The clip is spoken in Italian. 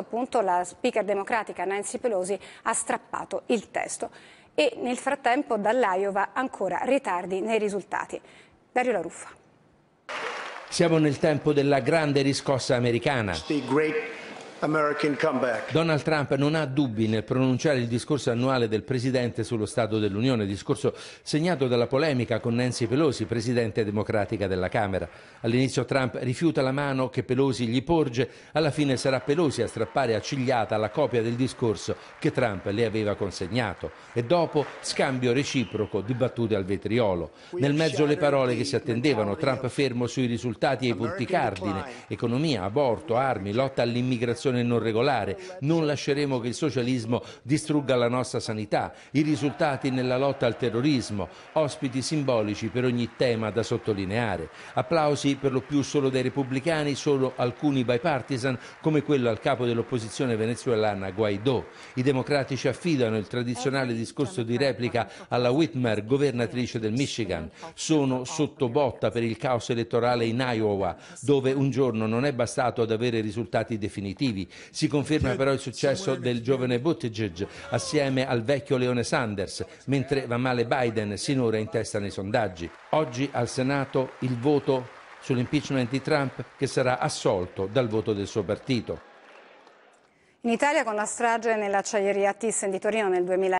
appunto la speaker democratica Nancy Pelosi ha strappato il testo e nel frattempo dall'Iowa ancora ritardi nei risultati. Dario La Ruffa. Siamo nel tempo della grande riscossa americana. The great Donald Trump non ha dubbi nel pronunciare il discorso annuale del Presidente sullo Stato dell'Unione, discorso segnato dalla polemica con Nancy Pelosi, Presidente democratica della Camera. All'inizio Trump rifiuta la mano che Pelosi gli porge, alla fine sarà Pelosi a strappare accigliata la copia del discorso che Trump le aveva consegnato e dopo scambio reciproco di battute al vetriolo. Nel mezzo le parole che si attendevano, Trump fermo sui risultati e i punti cardine, economia, aborto, armi, lotta all'immigrazione immigrazione non regolare, non lasceremo che il socialismo distrugga la nostra sanità, i risultati nella lotta al terrorismo, ospiti simbolici per ogni tema da sottolineare, applausi per lo più solo dei repubblicani, solo alcuni bipartisan come quello al capo dell'opposizione venezuelana Guaidó. I democratici affidano il tradizionale discorso di replica alla Whitmer, governatrice del Michigan. Sono sotto botta per il caos elettorale in Iowa, dove un giorno non è bastato ad avere risultati definitivi negativi. Si conferma però il successo del giovane Buttigieg assieme al vecchio Leone Sanders, mentre va male Biden, sinora in testa nei sondaggi. Oggi al Senato il voto sull'impeachment di Trump che sarà assolto dal voto del suo partito. In Italia con la strage nell'acciaieria Thyssen di Torino nel 2000